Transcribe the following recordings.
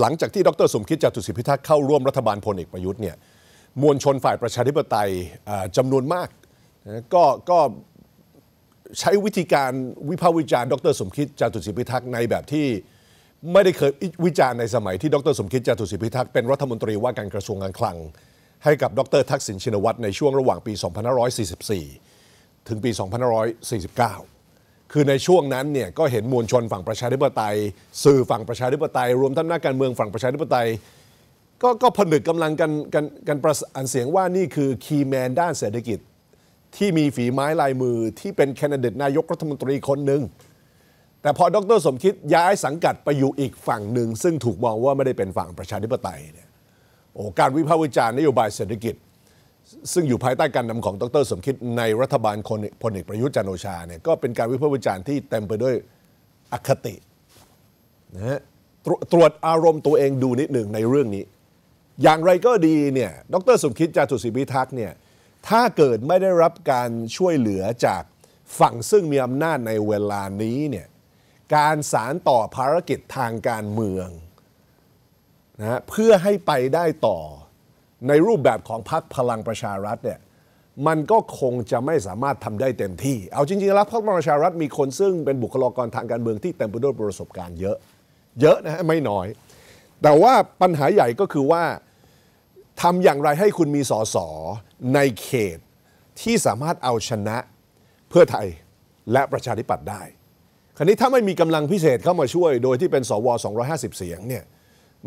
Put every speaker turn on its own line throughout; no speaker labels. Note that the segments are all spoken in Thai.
หลังจากที่ดรสมคิดจตุศรีพิทักษ์เข้าร่วมรัฐบาลพลเอกประยุทธ์เนี่ยมวลชนฝ่ายประชาธิปไตยจำนวนมากก็ก็ใช้วิธีการวิพากษ์วิจารณ์ดรสมคิดจตุศรีพิทักษ์ในแบบที่ไม่ได้เคยวิจารณ์ในสมัยที่ดรสมคิดจตุศรีพิทักษ์เป็นรัฐมนตรีว่าการกระทรวงการคลัง ให้กับดรทักษิณชินวัตรในช่วงระหว่างปี 2544 ถึงปี 2549คือในช่วงนั้นเนี่ย ก็เห็นมวลชนฝั่งประชาธิปไตยสื่อฝั่งประชาธิปไตย รวมทั้งนักการเมืองฝั่งประชาธิปไตย ก็ก็ผนึกกำลังกันกันกันประสานเสียงว่านี่คือคีย์แมนด้านเศรษฐกิจ ที่มีฝีไม้ลายมือที่เป็นแคนดิเดตนายกรัฐมนตรีคนหนึ่งแต่พอดร สมคิดย้ายสังกัดไปอยู่อีกฝั่งหนึ่งซึ่งถูกมองว่าไม่ได้เป็นฝั่งประชาธิปไตยเนี่ยโอ้การวิพากษ์วิจารณ์นโยบายเศรษฐกิจซึ่งอยู่ภายใต้การนำของดร สมคิดในรัฐบาลพลเอกประยุทธ์จันโอชาเนี่ยก็เป็นการวิพากษ์วิจารณ์ที่เต็มไปด้วยอคตินะฮะตรตรวจอารมณ์ตัวเองดูนิดหนึ่งในเรื่องนี้ อย่างไรก็ดีเนี่ยดร สมคิดจาตุศรีพิทักษ์เนี่ยถ้าเกิดไม่ได้รับการช่วยเหลือจากฝั่งซึ่งมีอำนาจในเวลานี้เนี่ยการสารต่อภารกิจทางการเมืองนะเพื่อให้ไปได้ต่อในรูปแบบของพรรคพลังประชารัฐเนี่ยมันก็คงจะไม่สามารถทำได้เต็มที่เอาจริง ๆ แล้วพรรคประชารัฐมีคนซึ่งเป็นบุคลากรทางการเมืองที่เต็มไปด้วยประสบการณ์เยอะ เยอะนะไม่น้อย แต่ว่าปัญหาใหญ่ก็คือว่าทำอย่างไรให้คุณมีสสในเขตที่สามารถเอาชนะเพื่อไทยและประชาธิปัตย์ได้ ครนี้ถ้าไม่มีกำลังพิเศษเข้ามาช่วยโดยที่เป็นสว250เสียงเนี่ย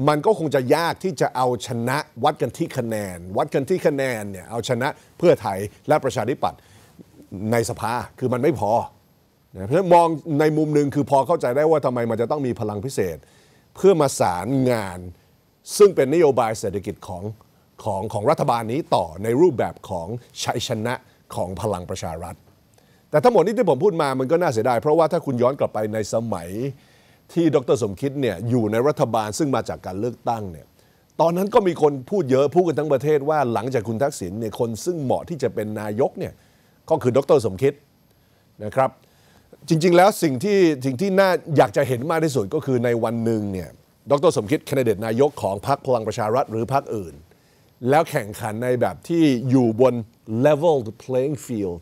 มันก็คงจะยากที่จะเอาชนะวัดกันที่คะแนน วัดกันที่คะแนนเนี่ยเอาชนะเพื่อไทย และประชาธิปัตย์ในสภาคือมันไม่พอนะเพราะฉะนั้นมองในมุมหนึ่งคือพอเข้าใจได้ว่าทำไมมันจะต้องมีพลังพิเศษ เพื่อมาสารงาน ซึ่งเป็นนโยบายเศรษฐกิจของของของรัฐบาลนี้ต่อในรูปแบบของชัยชนะของพลังประชารัฐ แต่ทั้งหมดนี้ที่ผมพูดมามันก็น่าเสียดายเพราะว่าถ้าคุณย้อนกลับไปในสมัยที่ดรสมคิดเนี่ยอยู่ในรัฐบาลซึ่งมาจากการเลือกตั้งเนี่ยตอนนั้นก็มีคนพูดเยอะ พูดกันทั้งประเทศว่าหลังจากคุณทักษิณเนี่ยคนซึ่งเหมาะที่จะเป็นนายกเนี่ยก็คือดรสมคิดนะครับจริงๆ แล้วสิ่งที่สิ่งที่น่าอยากจะเห็นมากที่สุดก็คือในวันหนึ่งเนี่ยดรสมคิดแคนดิเดตนายกของพรรคพลังประชารัฐหรือพรรคอื่น แล้วแข่งขันในแบบที่อยู่บน level playing field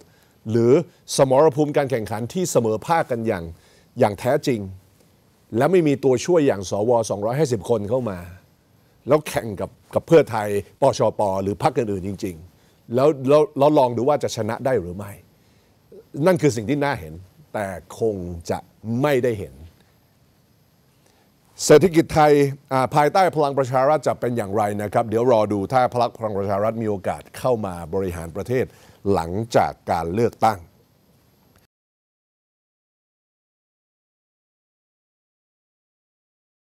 หรือสมรภูมิการแข่งขันที่เสมอภาคกันอย่างอย่างแท้จริงแล้วไม่มีตัวช่วยอย่าง สว250 คนเข้ามา แล้วแข่งกับกับเพื่อไทยปชปหรือพรรคอื่นจริง ๆ แล้วเราลองดูว่าจะชนะได้หรือไม่ นั่นคือสิ่งที่น่าเห็น แต่คงจะไม่ได้เห็น เศรษฐกิจไทยภายใต้พลังประชารัฐจะเป็นอย่างไรนะครับ เดี๋ยวรอดูถ้าพลังประชารัฐมีโอกาสเข้ามาบริหารประเทศหลังจากการเลือกตั้ง